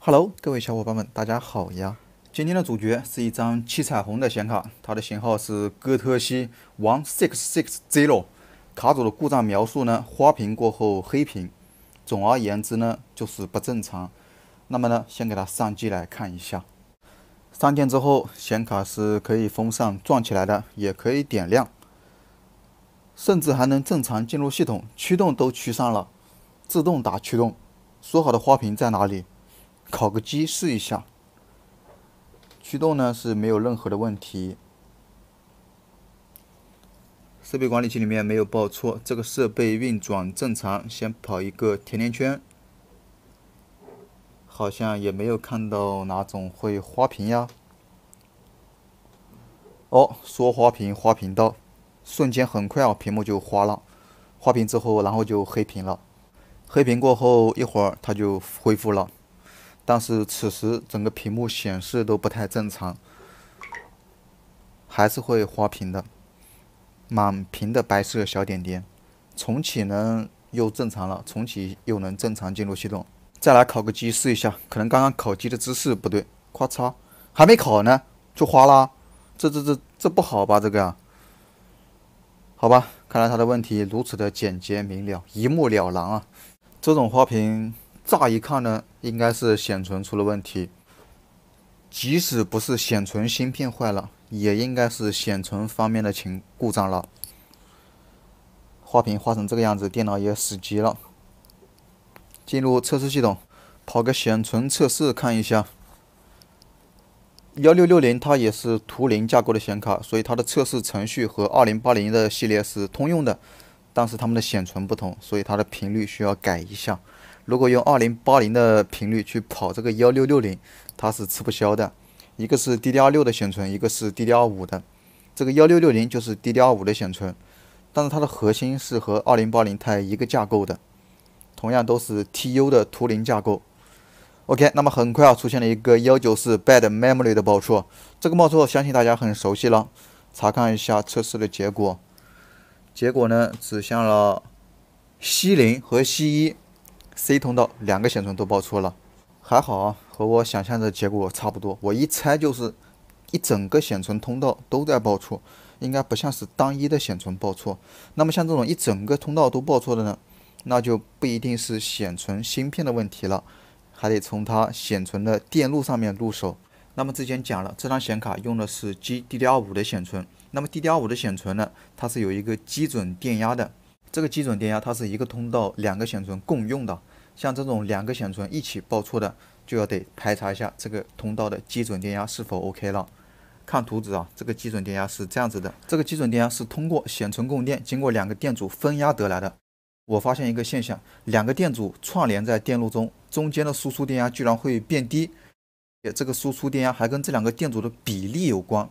Hello，各位小伙伴们，大家好呀！今天的主角是一张七彩虹的显卡，它的型号是戈特西 One Six Six Zero。卡主的故障描述呢，花屏过后黑屏，总而言之呢，就是不正常。那么呢，先给它上机来看一下。上电之后，显卡是可以风扇转起来的，也可以点亮，甚至还能正常进入系统，驱动都驱上了，自动打驱动。说好的花屏在哪里？考个机试一下，驱动呢是没有任何的问题，设备管理器里面没有报错，这个设备运转正常。先跑一个甜甜圈，好像也没有看到哪种会花屏呀。哦，说花屏，花屏到，瞬间很快啊，屏幕就花了，花屏之后，然后就黑屏了，黑屏过后一会儿它就恢复了。但是此时整个屏幕显示都不太正常，还是会花屏的，满屏的白色小点点。重启呢又正常了，重启又能正常进入系统。再来烤个机试一下，可能刚刚烤机的姿势不对，咔嚓，还没烤呢就花了，这这这这不好吧这个？好吧，看来他的问题如此的简洁明了，一目了然啊。这种花屏。乍一看呢，应该是显存出了问题。即使不是显存芯片坏了，也应该是显存方面的情故障了。花屏画成这个样子，电脑也死机了。进入测试系统，跑个显存测试看一下。幺六六零它也是图灵架构的显卡，所以它的测试程序和二零八零的系列是通用的，但是它们的显存不同，所以它的频率需要改一下。如果用二零八零的频率去跑这个幺六六零，它是吃不消的。一个是 DDR 六的显存，一个是 DDR 五的。这个幺六六零就是 DDR 五的显存，但是它的核心是和二零八零它一个架构的，同样都是 TU 的图灵架构。OK，那么很快啊出现了一个幺九四 Bad Memory 的报错，这个报错相信大家很熟悉了。查看一下测试的结果，结果呢指向了 C 零和 C 一。C 通道两个显存都报错了，还好啊，和我想象的结果差不多。我一猜就是一整个显存通道都在报错，应该不像是单一的显存报错。那么像这种一整个通道都报错的呢，那就不一定是显存芯片的问题了，还得从它显存的电路上面入手。那么之前讲了，这张显卡用的是 GDDR5 的显存，那么 d d r 5的显存呢，它是有一个基准电压的。这个基准电压它是一个通道两个显存共用的，像这种两个显存一起报错的，就要得排查一下这个通道的基准电压是否 OK 了。看图纸啊，这个基准电压是这样子的，这个基准电压是通过显存供电，经过两个电阻分压得来的。我发现一个现象，两个电阻串联在电路中，中间的输出电压居然会变低，这个输出电压还跟这两个电阻的比例有关。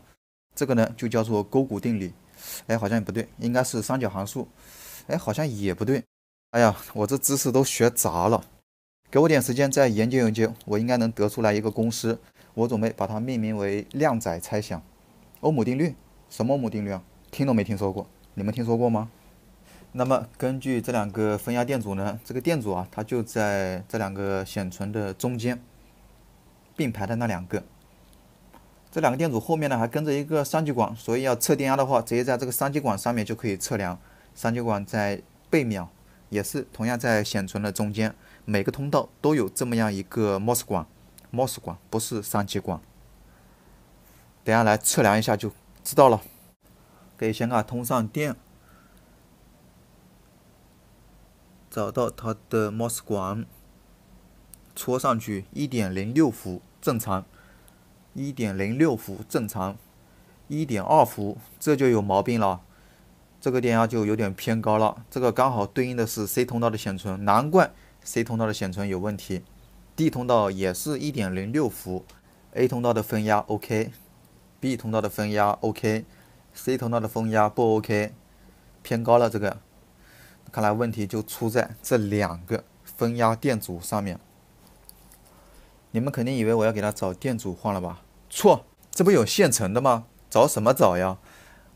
这个呢就叫做勾股定理，哎，好像也不对，应该是三角函数。哎，好像也不对。哎呀，我这知识都学杂了，给我点时间再研究研究，我应该能得出来一个公式。我准备把它命名为“靓仔猜想”。欧姆定律？什么姆定律啊？听都没听说过，你们听说过吗？那么根据这两个分压电阻呢，这个电阻啊，它就在这两个显存的中间，并排的那两个。这两个电阻后面呢，还跟着一个三极管，所以要测电压的话，直接在这个三极管上面就可以测量。三极管在背面，也是同样在显存的中间，每个通道都有这么样一个 MOS 管，MOS 管不是三极管。等下来测量一下就知道了。给显卡通上电，找到它的 MOS 管，戳上去，一点零六伏正常，一点零六伏正常，一点二伏，这就有毛病了。这个电压就有点偏高了，这个刚好对应的是 C 通道的显存，难怪 C 通道的显存有问题。D 通道也是一点零六伏，A 通道的分压 OK，B 通道的分压 OK，C 通道的分压不 OK，偏高了。这个，看来问题就出在这两个分压电阻上面。你们肯定以为我要给他找电阻换了吧？错，这不有现成的吗？找什么找呀？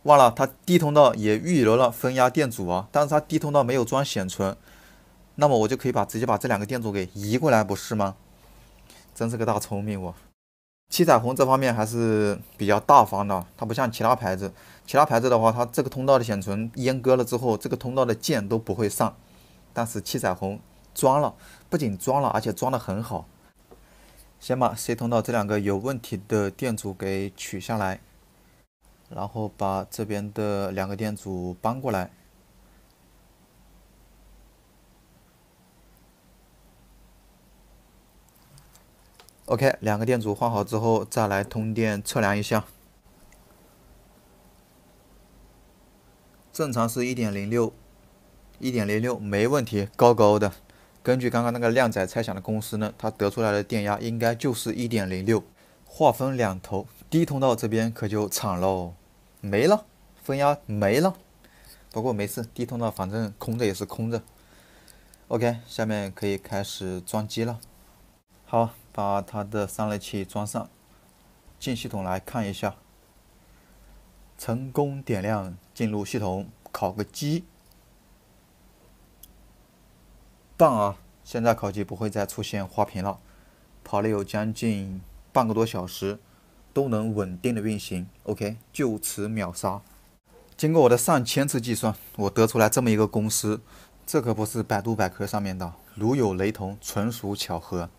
忘了，它低通道也预留了分压电阻啊，但是它低通道没有装显存，那么我就可以把直接把这两个电阻给移过来，不是吗？真是个大聪明哦。七彩虹这方面还是比较大方的，它不像其他牌子，其他牌子的话，它这个通道的显存阉割了之后，这个通道的键都不会上，但是七彩虹装了，不仅装了，而且装得很好。先把 C 通道这两个有问题的电阻给取下来。然后把这边的两个电阻搬过来。OK，两个电阻换好之后，再来通电测量一下。正常是一点零六，一点零六没问题，高高的。根据刚刚那个靓仔猜想的公式呢，他得出来的电压应该就是一点零六。话分两头，低通道这边可就惨喽。没了，分压没了，不过没事，低通道反正空着也是空着。OK，下面可以开始装机了。好，把它的散热器装上，进系统来看一下。成功点亮，进入系统烤个鸡，棒啊！现在烤机不会再出现花屏了，跑了有将近半个多小时。都能稳定的运行，OK，就此秒杀。经过我的上千次计算，我得出来这么一个公式，这可不是百度百科上面的，如有雷同，纯属巧合。